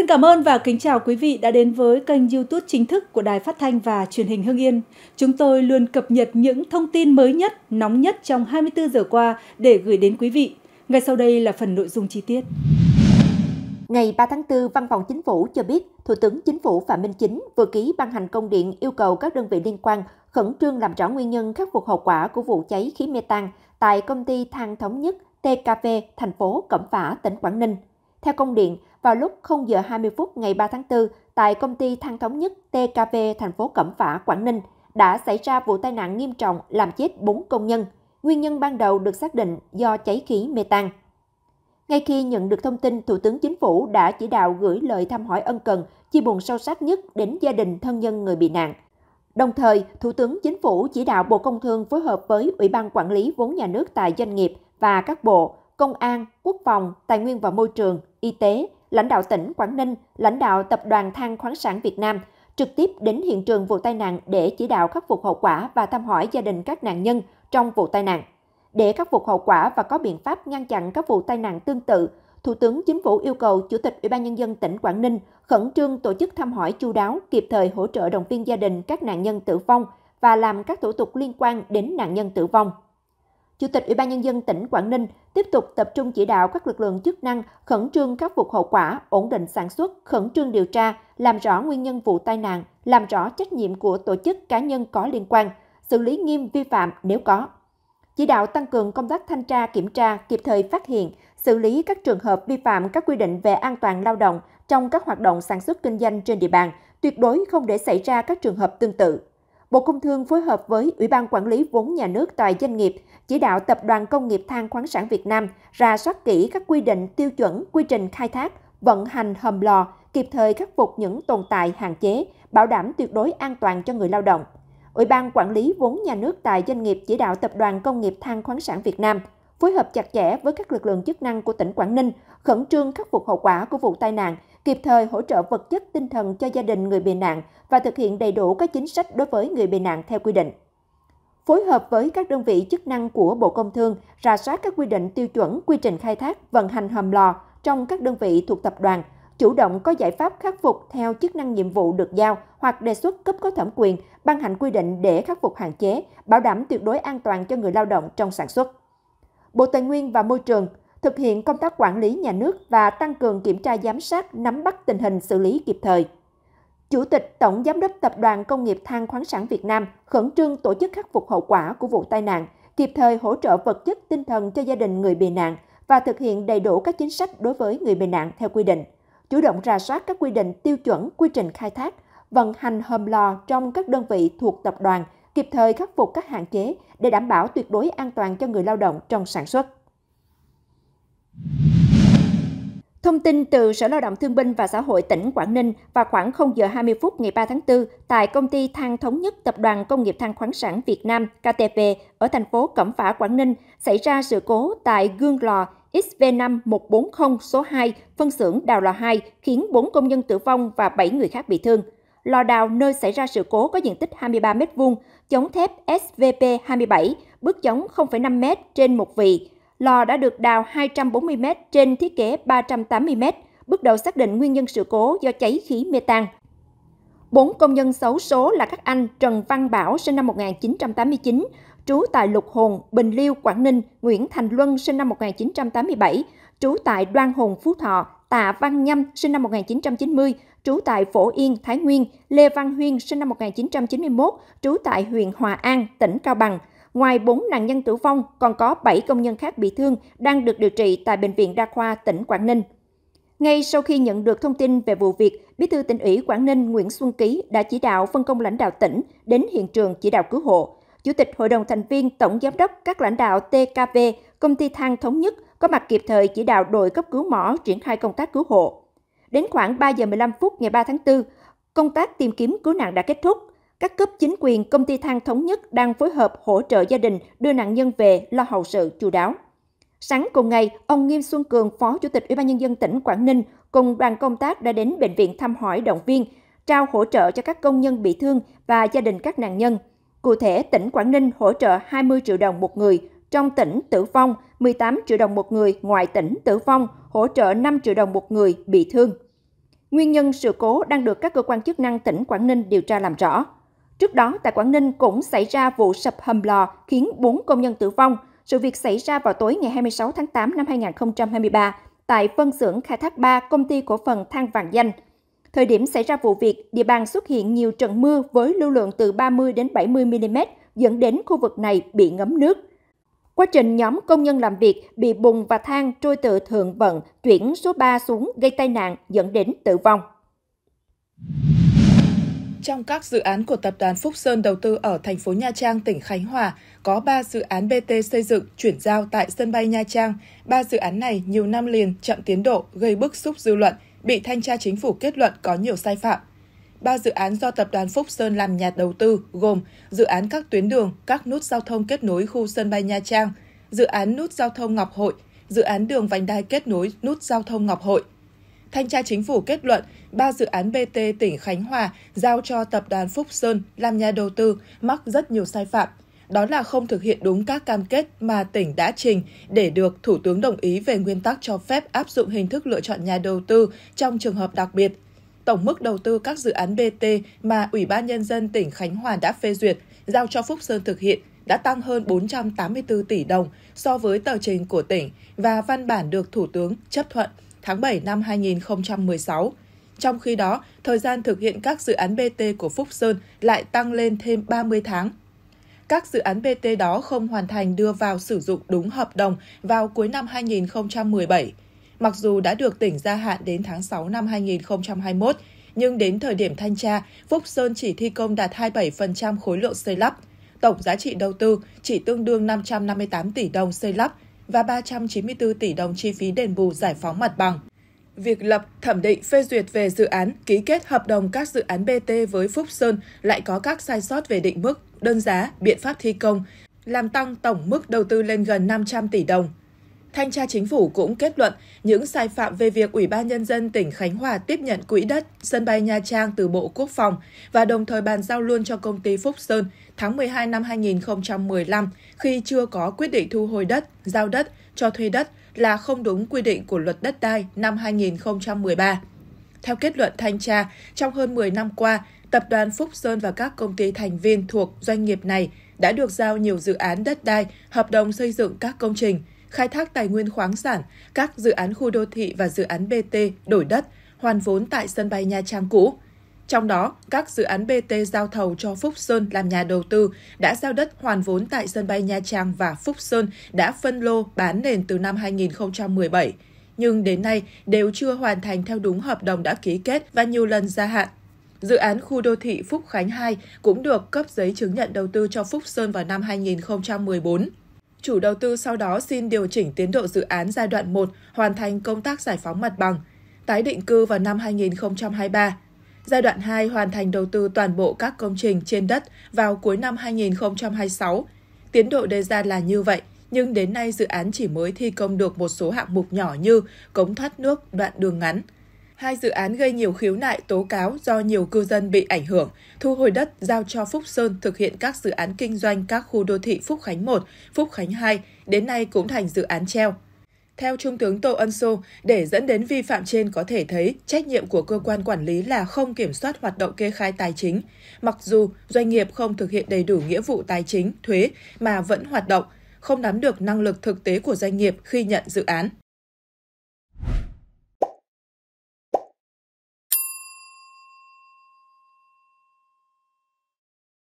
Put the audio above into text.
Xin cảm ơn và kính chào quý vị đã đến với kênh YouTube chính thức của Đài Phát thanh và Truyền hình Hưng Yên. Chúng tôi luôn cập nhật những thông tin mới nhất, nóng nhất trong 24 giờ qua để gửi đến quý vị. Ngay sau đây là phần nội dung chi tiết. Ngày 3 tháng 4, Văn phòng Chính phủ cho biết, Thủ tướng Chính phủ Phạm Minh Chính vừa ký ban hành công điện yêu cầu các đơn vị liên quan khẩn trương làm rõ nguyên nhân khắc phục hậu quả của vụ cháy khí mê tan tại công ty than thống nhất TKV thành phố Cẩm Phả, tỉnh Quảng Ninh. Theo công điện, vào lúc 0 giờ 20 phút ngày 3 tháng 4 tại công ty than thống nhất TKV thành phố Cẩm Phả, Quảng Ninh đã xảy ra vụ tai nạn nghiêm trọng làm chết 4 công nhân. Nguyên nhân ban đầu được xác định do cháy khí mê tan. Ngay khi nhận được thông tin, Thủ tướng Chính phủ đã chỉ đạo gửi lời thăm hỏi ân cần, chia buồn sâu sắc nhất đến gia đình thân nhân người bị nạn. Đồng thời, Thủ tướng Chính phủ chỉ đạo Bộ Công Thương phối hợp với Ủy ban Quản lý vốn nhà nước tại doanh nghiệp và các bộ, Công an, Quốc phòng, Tài nguyên và Môi trường, Y tế, lãnh đạo tỉnh Quảng Ninh, lãnh đạo Tập đoàn Than khoáng sản Việt Nam trực tiếp đến hiện trường vụ tai nạn để chỉ đạo khắc phục hậu quả và thăm hỏi gia đình các nạn nhân trong vụ tai nạn. Để khắc phục hậu quả và có biện pháp ngăn chặn các vụ tai nạn tương tự, Thủ tướng Chính phủ yêu cầu Chủ tịch Ủy ban nhân dân tỉnh Quảng Ninh khẩn trương tổ chức thăm hỏi chu đáo, kịp thời hỗ trợ động viên gia đình các nạn nhân tử vong và làm các thủ tục liên quan đến nạn nhân tử vong. Chủ tịch Ủy ban Nhân dân tỉnh Quảng Ninh tiếp tục tập trung chỉ đạo các lực lượng chức năng khẩn trương khắc phục hậu quả, ổn định sản xuất, khẩn trương điều tra, làm rõ nguyên nhân vụ tai nạn, làm rõ trách nhiệm của tổ chức cá nhân có liên quan, xử lý nghiêm vi phạm nếu có. Chỉ đạo tăng cường công tác thanh tra kiểm tra, kịp thời phát hiện, xử lý các trường hợp vi phạm các quy định về an toàn lao động trong các hoạt động sản xuất kinh doanh trên địa bàn, tuyệt đối không để xảy ra các trường hợp tương tự. Bộ Công Thương phối hợp với Ủy ban Quản lý vốn nhà nước tại doanh nghiệp, chỉ đạo Tập đoàn Công nghiệp Than khoáng sản Việt Nam ra soát kỹ các quy định, tiêu chuẩn, quy trình khai thác, vận hành hầm lò, kịp thời khắc phục những tồn tại hạn chế, bảo đảm tuyệt đối an toàn cho người lao động. Ủy ban Quản lý vốn nhà nước tại doanh nghiệp chỉ đạo Tập đoàn Công nghiệp Than khoáng sản Việt Nam phối hợp chặt chẽ với các lực lượng chức năng của tỉnh Quảng Ninh, khẩn trương khắc phục hậu quả của vụ tai nạn kịp thời hỗ trợ vật chất tinh thần cho gia đình người bị nạn và thực hiện đầy đủ các chính sách đối với người bị nạn theo quy định. Phối hợp với các đơn vị chức năng của Bộ Công Thương rà soát các quy định tiêu chuẩn quy trình khai thác vận hành hầm lò trong các đơn vị thuộc tập đoàn, chủ động có giải pháp khắc phục theo chức năng nhiệm vụ được giao hoặc đề xuất cấp có thẩm quyền ban hành quy định để khắc phục hạn chế, bảo đảm tuyệt đối an toàn cho người lao động trong sản xuất. Bộ Tài nguyên và Môi trường thực hiện công tác quản lý nhà nước và tăng cường kiểm tra giám sát, nắm bắt tình hình xử lý kịp thời. Chủ tịch Tổng Giám đốc Tập đoàn Công nghiệp Than khoáng sản Việt Nam khẩn trương tổ chức khắc phục hậu quả của vụ tai nạn, kịp thời hỗ trợ vật chất tinh thần cho gia đình người bị nạn và thực hiện đầy đủ các chính sách đối với người bị nạn theo quy định. Chủ động ra soát các quy định tiêu chuẩn, quy trình khai thác, vận hành hầm lò trong các đơn vị thuộc tập đoàn, kịp thời khắc phục các hạn chế để đảm bảo tuyệt đối an toàn cho người lao động trong sản xuất. Thông tin từ Sở Lao động Thương binh và Xã hội tỉnh Quảng Ninh vào khoảng 0 giờ 20 phút ngày 3 tháng 4 tại công ty than thống nhất Tập đoàn Công nghiệp than khoáng sản Việt Nam KTP ở thành phố Cẩm Phả, Quảng Ninh xảy ra sự cố tại gương lò XV5140 số 2 phân xưởng đào lò 2 khiến 4 công nhân tử vong và 7 người khác bị thương. Lò đào nơi xảy ra sự cố có diện tích 23 m2, chống thép SVP 27, bước chống 0,5 m trên một vị, Lò đã được đào 240m trên thiết kế 380m, bước đầu xác định nguyên nhân sự cố do cháy khí mê tan. Bốn công nhân xấu số là các anh Trần Văn Bảo sinh năm 1989, trú tại Lục Hồn, Bình Liêu, Quảng Ninh, Nguyễn Thành Luân sinh năm 1987, trú tại Đoan Hùng, Phú Thọ, Tạ Văn Nhâm sinh năm 1990, trú tại Phổ Yên, Thái Nguyên, Lê Văn Huyên sinh năm 1991, trú tại huyện Hòa An, tỉnh Cao Bằng – Ngoài 4 nạn nhân tử vong, còn có 7 công nhân khác bị thương đang được điều trị tại Bệnh viện Đa khoa tỉnh Quảng Ninh. Ngay sau khi nhận được thông tin về vụ việc, Bí thư tỉnh ủy Quảng Ninh Nguyễn Xuân Ký đã chỉ đạo phân công lãnh đạo tỉnh đến hiện trường chỉ đạo cứu hộ. Chủ tịch Hội đồng thành viên, Tổng giám đốc, các lãnh đạo TKV, công ty than thống nhất có mặt kịp thời chỉ đạo đội cấp cứu mỏ triển khai công tác cứu hộ. Đến khoảng 3 giờ 15 phút ngày 3 tháng 4, công tác tìm kiếm cứu nạn đã kết thúc. Các cấp chính quyền công ty than thống nhất đang phối hợp hỗ trợ gia đình đưa nạn nhân về lo hậu sự chú đáo. Sáng cùng ngày, ông Nghiêm Xuân Cường, Phó Chủ tịch Ủy ban nhân dân tỉnh Quảng Ninh cùng đoàn công tác đã đến bệnh viện thăm hỏi động viên, trao hỗ trợ cho các công nhân bị thương và gia đình các nạn nhân. Cụ thể, tỉnh Quảng Ninh hỗ trợ 20 triệu đồng một người, trong tỉnh tử vong, 18 triệu đồng một người ngoài tỉnh tử vong, hỗ trợ 5 triệu đồng một người bị thương. Nguyên nhân sự cố đang được các cơ quan chức năng tỉnh Quảng Ninh điều tra làm rõ. Trước đó, tại Quảng Ninh cũng xảy ra vụ sập hầm lò khiến 4 công nhân tử vong. Sự việc xảy ra vào tối ngày 26 tháng 8 năm 2023 tại phân xưởng khai thác 3 công ty cổ phần than vàng danh. Thời điểm xảy ra vụ việc, địa bàn xuất hiện nhiều trận mưa với lưu lượng từ 30 đến 70 mm dẫn đến khu vực này bị ngấm nước. Quá trình nhóm công nhân làm việc bị bùn và than trôi từ thượng vận chuyển số 3 xuống gây tai nạn dẫn đến tử vong. Trong các dự án của tập đoàn Phúc Sơn đầu tư ở thành phố Nha Trang, tỉnh Khánh Hòa, có 3 dự án BT xây dựng, chuyển giao tại sân bay Nha Trang. Ba dự án này nhiều năm liền chậm tiến độ, gây bức xúc dư luận, bị thanh tra chính phủ kết luận có nhiều sai phạm. Ba dự án do tập đoàn Phúc Sơn làm nhà đầu tư gồm dự án các tuyến đường, các nút giao thông kết nối khu sân bay Nha Trang, dự án nút giao thông Ngọc Hội, dự án đường vành đai kết nối nút giao thông Ngọc Hội – Thanh tra Chính phủ kết luận ba dự án BT tỉnh Khánh Hòa giao cho tập đoàn Phúc Sơn làm nhà đầu tư mắc rất nhiều sai phạm. Đó là không thực hiện đúng các cam kết mà tỉnh đã trình để được Thủ tướng đồng ý về nguyên tắc cho phép áp dụng hình thức lựa chọn nhà đầu tư trong trường hợp đặc biệt. Tổng mức đầu tư các dự án BT mà Ủy ban Nhân dân tỉnh Khánh Hòa đã phê duyệt, giao cho Phúc Sơn thực hiện đã tăng hơn 484 tỷ đồng so với tờ trình của tỉnh và văn bản được Thủ tướng chấp thuận tháng 7 năm 2016. Trong khi đó, thời gian thực hiện các dự án BT của Phúc Sơn lại tăng lên thêm 30 tháng. Các dự án BT đó không hoàn thành đưa vào sử dụng đúng hợp đồng vào cuối năm 2017. Mặc dù đã được tỉnh gia hạn đến tháng 6 năm 2021, nhưng đến thời điểm thanh tra, Phúc Sơn chỉ thi công đạt 27% khối lượng xây lắp. Tổng giá trị đầu tư chỉ tương đương 558 tỷ đồng xây lắp, và 394 tỷ đồng chi phí đền bù giải phóng mặt bằng. Việc lập, thẩm định, phê duyệt về dự án, ký kết hợp đồng các dự án BT với Phúc Sơn lại có các sai sót về định mức, đơn giá, biện pháp thi công, làm tăng tổng mức đầu tư lên gần 500 tỷ đồng. Thanh tra chính phủ cũng kết luận những sai phạm về việc Ủy ban Nhân dân tỉnh Khánh Hòa tiếp nhận quỹ đất sân bay Nha Trang từ Bộ Quốc phòng và đồng thời bàn giao luôn cho công ty Phúc Sơn tháng 12 năm 2015 khi chưa có quyết định thu hồi đất, giao đất, cho thuê đất là không đúng quy định của luật đất đai năm 2013. Theo kết luận thanh tra, trong hơn 10 năm qua, tập đoàn Phúc Sơn và các công ty thành viên thuộc doanh nghiệp này đã được giao nhiều dự án đất đai, hợp đồng xây dựng các công trình – khai thác tài nguyên khoáng sản, các dự án khu đô thị và dự án BT đổi đất, hoàn vốn tại sân bay Nha Trang cũ. Trong đó, các dự án BT giao thầu cho Phúc Sơn làm nhà đầu tư đã giao đất hoàn vốn tại sân bay Nha Trang và Phúc Sơn đã phân lô bán nền từ năm 2017 nhưng đến nay đều chưa hoàn thành theo đúng hợp đồng đã ký kết và nhiều lần gia hạn. Dự án khu đô thị Phúc Khánh 2 cũng được cấp giấy chứng nhận đầu tư cho Phúc Sơn vào năm 2014. Chủ đầu tư sau đó xin điều chỉnh tiến độ dự án giai đoạn 1 hoàn thành công tác giải phóng mặt bằng, tái định cư vào năm 2023. Giai đoạn 2 hoàn thành đầu tư toàn bộ các công trình trên đất vào cuối năm 2026. Tiến độ đề ra là như vậy, nhưng đến nay dự án chỉ mới thi công được một số hạng mục nhỏ như cống thoát nước, đoạn đường ngắn – hai dự án gây nhiều khiếu nại tố cáo do nhiều cư dân bị ảnh hưởng, thu hồi đất giao cho Phúc Sơn thực hiện các dự án kinh doanh các khu đô thị Phúc Khánh 1, Phúc Khánh 2, đến nay cũng thành dự án treo. Theo Trung tướng Tô Ân Sô, để dẫn đến vi phạm trên có thể thấy trách nhiệm của cơ quan quản lý là không kiểm soát hoạt động kê khai tài chính. Mặc dù doanh nghiệp không thực hiện đầy đủ nghĩa vụ tài chính, thuế mà vẫn hoạt động, không nắm được năng lực thực tế của doanh nghiệp khi nhận dự án.